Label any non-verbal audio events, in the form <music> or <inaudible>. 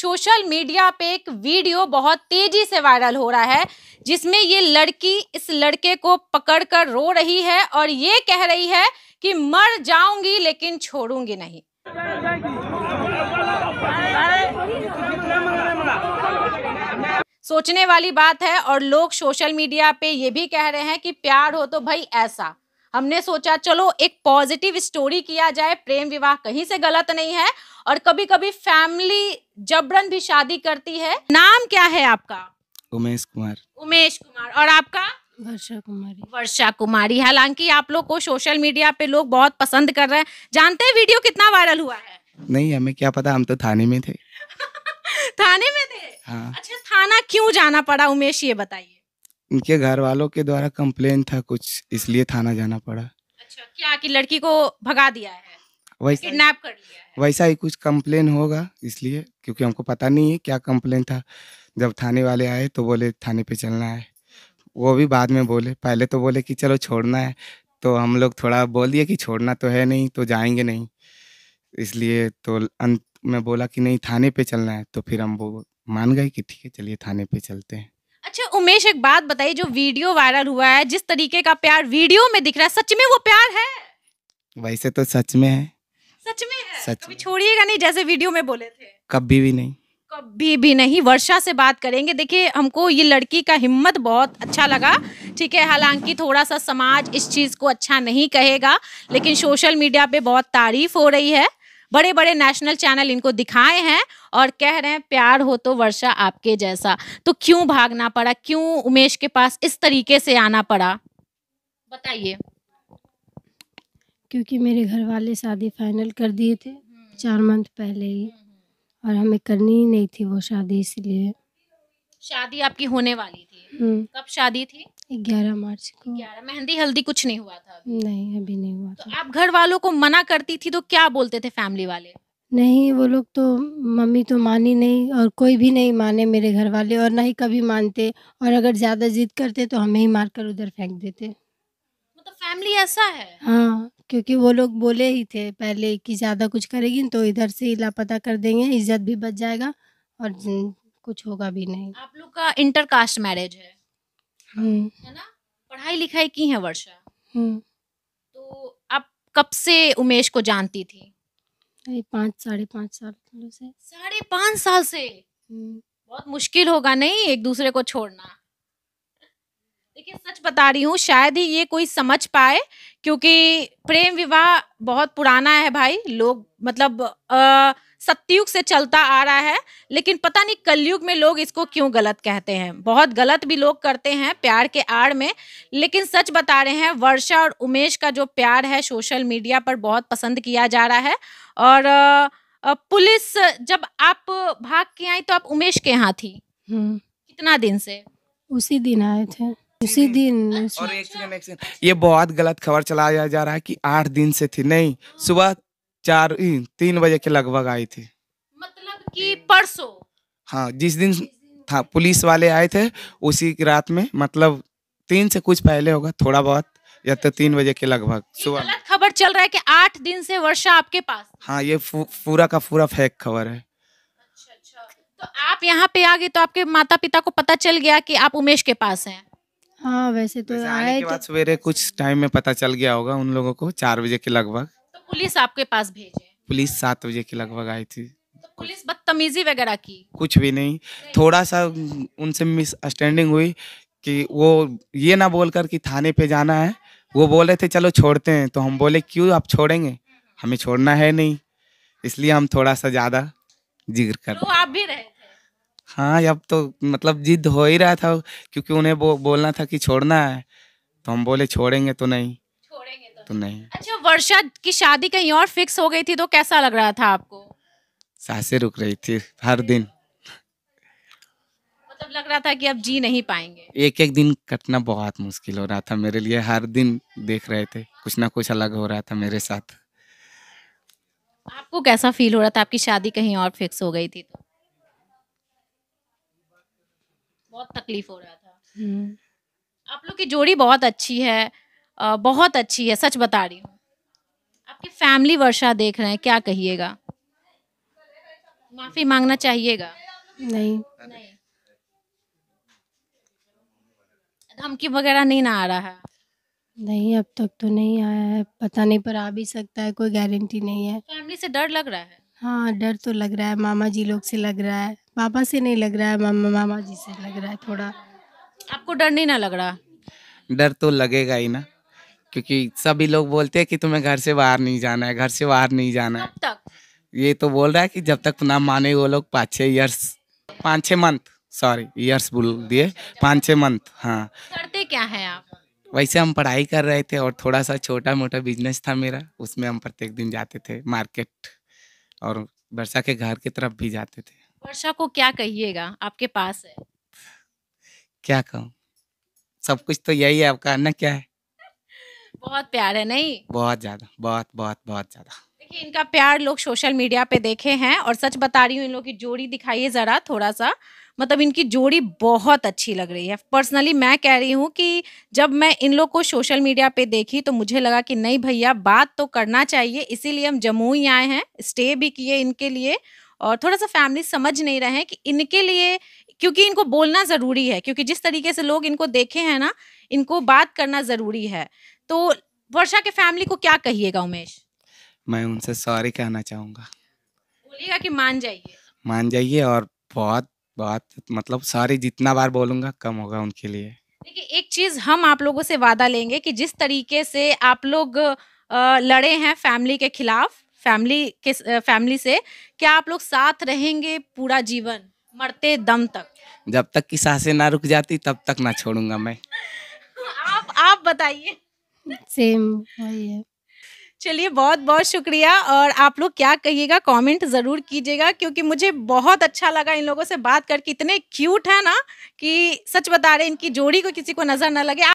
Social media पे एक video बहुत तेजी से वायरल हो रहा है जिसमें ये लड़की इस लड़के को पकड़कर रो रही है और ये कह रही है कि मर जाऊंगी लेकिन छोड़ूंगी नहीं सोचने वाली बात है और लोग सोशल मीडिया पे ये भी कह रहे हैं कि प्यार हो तो भाई ऐसा हमने सोचा चलो एक पॉजिटिव स्टोरी किया जाए प्रेम विवाह कहीं से गलत नहीं है और कभी कभी फैमिली जबरन भी शादी करती है नाम क्या है आपका उमेश कुमार उमेश कुमार और आपका वर्षा कुमारी वर्षा कुमारी हालांकि आप लोग को सोशल मीडिया पे लोग बहुत पसंद कर रहे हैं जानते हैं वीडियो कितना वायरल हुआ है नहीं हमें क्या पता हम तो थाने में थे <laughs> थाने में थे हाँ। अच्छा थाना क्यों जाना पड़ा उमेश ये बताइए इनके घर वालों के द्वारा कम्प्लेन था कुछ इसलिए थाना जाना पड़ा अच्छा क्या कि लड़की को भगा दिया है वैसा किडनैप कर लिया है। वैसा ही कुछ कम्प्लेन होगा इसलिए क्योंकि हमको पता नहीं है क्या कम्प्लेन था जब थाने वाले आए तो बोले थाने पे चलना है वो भी बाद में बोले पहले तो बोले कि चलो छोड़ना है तो हम लोग थोड़ा बोल दिए कि छोड़ना तो है नहीं तो जाएंगे नहीं इसलिए तो अंत में बोला कि नहीं थाने पे चलना है तो फिर हम वो मान गए कि ठीक है चलिए थाने पे चलते हैं अच्छा उमेश एक बात बताइए जो वीडियो वायरल हुआ है जिस तरीके का प्यार वीडियो में दिख रहा है सच में वो प्यार है वैसे तो सच में है सच में है सच कभी छोड़िएगा नहीं जैसे वीडियो में बोले थे कभी भी नहीं कभी भी नहीं वर्षा से बात करेंगे देखिए हमको ये लड़की का हिम्मत बहुत अच्छा लगा ठीक है हालांकि थोड़ा सा समाज इस चीज़ को अच्छा नहीं कहेगा लेकिन सोशल मीडिया पे बहुत तारीफ हो रही है बड़े बड़े नेशनल चैनल इनको दिखाए हैं और कह रहे हैं प्यार हो तो वर्षा आपके जैसा तो क्यों भागना पड़ा क्यों उमेश के पास इस तरीके से आना पड़ा बताइए क्योंकि मेरे घर वाले शादी फाइनल कर दिए थे हम्म। चार मंथ पहले ही हम्म, हम्म। और हमें करनी ही नहीं थी वो शादी इसलिए शादी आपकी होने वाली थी हम्म। कब शादी थी ग्यारह मार्च को ग्यारह मेहंदी हल्दी कुछ नहीं हुआ था अभी। नहीं अभी नहीं हुआ तो आप घर वालों को मना करती थी तो क्या बोलते थे फैमिली वाले नहीं वो लोग तो मम्मी तो मानी नहीं और कोई भी नहीं माने मेरे घर वाले और ना ही कभी मानते और अगर ज़्यादा जिद करते तो हमें ही मार कर उधर फेंक देते मतलब फैमिली ऐसा है हाँ क्योंकि वो लोग बोले ही थे पहले कि ज़्यादा कुछ करेगी तो इधर से ही लापता कर देंगे इज्जत भी बच जाएगा और कुछ होगा भी नहीं आप लोग का इंटर कास्ट मैरिज है हम्म। है ना पढ़ाई लिखाई की है वर्षा हम्म। तो आप कब से उमेश को जानती थी पाँच साढ़े पाँच साल से साढ़े पाँच साल से हम्म। बहुत मुश्किल होगा नहीं एक दूसरे को छोड़ना देखिए सच बता रही हूँ शायद ही ये कोई समझ पाए क्योंकि प्रेम विवाह बहुत पुराना है भाई लोग मतलब सत्युग से चलता आ रहा है लेकिन पता नहीं कलयुग में लोग इसको क्यों गलत कहते हैं बहुत गलत भी लोग करते हैं प्यार के आड़ में लेकिन सच बता रहे हैं वर्षा और उमेश का जो प्यार है सोशल मीडिया पर बहुत पसंद किया जा रहा है और पुलिस जब आप भाग के आई तो आप उमेश के यहाँ थी हम्म। कितना दिन से उसी दिन आए थे उसी दिन और एक सेकंड एक सेकंड ये बहुत गलत खबर चलाया जा रहा है कि आठ दिन से थी नहीं सुबह चार तीन बजे के लगभग आई थी मतलब कि परसों हाँ जिस दिन था पुलिस वाले आए थे उसी रात में मतलब तीन से कुछ पहले होगा थोड़ा बहुत या तो तीन बजे के लगभग सुबह गलत खबर चल रहा है कि आठ दिन से वर्षा आपके पास हाँ ये पूरा का पूरा फेक खबर है अच्छा, अच्छा। तो आप यहाँ पे आ गए तो आपके माता पिता को पता चल गया कि आप उमेश के पास हैं हाँ वैसे तो आए के तो बाद सवेरे कुछ टाइम में पता चल गया होगा उन लोगों को चार बजे के लगभग तो पुलिस आपके पास भेजे पुलिस सात बजे के लगभग आई थी तो पुलिस बदतमीजी वगैरह की कुछ भी नहीं थोड़ा सा उनसे मिसअंडरस्टैंडिंग हुई कि वो ये ना बोल कर कि थाने पे जाना है वो बोले थे चलो छोड़ते हैं तो हम बोले क्यों आप छोड़ेंगे हमें छोड़ना है नहीं इसलिए हम थोड़ा सा ज़्यादा जिक्र कर तो आप भी रहे हाँ अब तो मतलब जिद हो ही रहा था क्योंकि उन्हें बो, बोलना था कि छोड़ना है तो हम बोले छोड़ेंगे तो नहीं छोड़ेंगे तो, तो नहीं अच्छा वर्षा की शादी कहीं और फिक्स हो गई थी तो कैसा लग रहा था आपको सासे रुक रही थी हर दिन मतलब लग रहा था कि अब जी नहीं पाएंगे एक एक दिन कटना बहुत मुश्किल हो रहा था मेरे लिए हर दिन देख रहे थे कुछ ना कुछ अलग हो रहा था मेरे साथ आपको कैसा फील हो रहा था आपकी शादी कहीं और फिक्स हो गई थी तो बहुत तकलीफ हो रहा था हम्म। आप लोग की जोड़ी बहुत अच्छी है बहुत अच्छी है सच बता रही हूँ आपकी फैमिली वर्षा देख रहे हैं क्या कहिएगा माफी मांगना चाहिएगा नहीं नहीं धमकी वगैरह नहीं ना आ रहा है नहीं अब तक तो नहीं आया है पता नहीं पर आ भी सकता है कोई गारंटी नहीं है फैमिली से डर लग रहा है हाँ, डर तो लग रहा है, मामा जी लोग से लग रहा है। पापा से नहीं लग रहा है, मामा मामा जी से लग रहा है थोड़ा। आपको डर नहीं ना लग रहा? डर तो लगेगा ही ना, क्योंकि सभी लोग बोलते हैं कि तुम्हें घर से बाहर नहीं जाना है, घर से बाहर नहीं जाना है। तक? ये तो बोल रहा है कि जब तक ना माने वो लोग पाँच छः ईयर्स पाँच छः मंथ सॉरी ईयर्स बोल दिए पाँच छः मंथ हाँ। करते क्या है आप? वैसे हम पढ़ाई कर रहे थे और थोड़ा-सा छोटा-मोटा बिजनेस था मेरा, उसमें हम प्रत्येक दिन जाते थे मार्केट। और वर्षा के घर की तरफ भी जाते थे वर्षा को क्या कहिएगा आपके पास है क्या कहूँ सब कुछ तो यही है आपका ना क्या है <laughs> बहुत प्यार है नहीं बहुत ज्यादा बहुत बहुत बहुत ज्यादा देखिए इनका प्यार लोग सोशल मीडिया पे देखे हैं और सच बता रही हूँ इन लोग की जोड़ी दिखाइए ज़रा थोड़ा सा मतलब इनकी जोड़ी बहुत अच्छी लग रही है पर्सनली मैं कह रही हूँ कि जब मैं इन लोग को सोशल मीडिया पे देखी तो मुझे लगा कि नहीं भैया बात तो करना चाहिए इसीलिए हम जम्मू ही आए हैं स्टे भी किए इनके लिए और थोड़ा सा फैमिली समझ नहीं रहे हैं कि इनके लिए क्योंकि इनको बोलना ज़रूरी है क्योंकि जिस तरीके से लोग इनको देखे हैं ना इनको बात करना ज़रूरी है तो वर्षा के फैमिली को क्या कहिएगा उमेश मैं उनसे सॉरी कहना चाहूँगा बोलिएगा कि मान जाइए मान जाइए और बहुत बहुत मतलब सॉरी जितना बार बोलूँगा कम होगा उनके लिए देखिए एक चीज़ हम आप लोगों से वादा लेंगे कि जिस तरीके से आप लोग लड़े हैं फैमिली के खिलाफ फैमिली के फैमिली से क्या आप लोग साथ रहेंगे पूरा जीवन मरते दम तक जब तक कि सांसें ना रुक जाती तब तक ना छोड़ूंगा मैं <laughs> आप आप बताइए सेम वही है चलिए बहुत बहुत शुक्रिया और आप लोग क्या कहिएगा कमेंट ज़रूर कीजिएगा क्योंकि मुझे बहुत अच्छा लगा इन लोगों से बात करके इतने क्यूट है ना कि सच बता रहे इनकी जोड़ी को किसी को नज़र ना लगे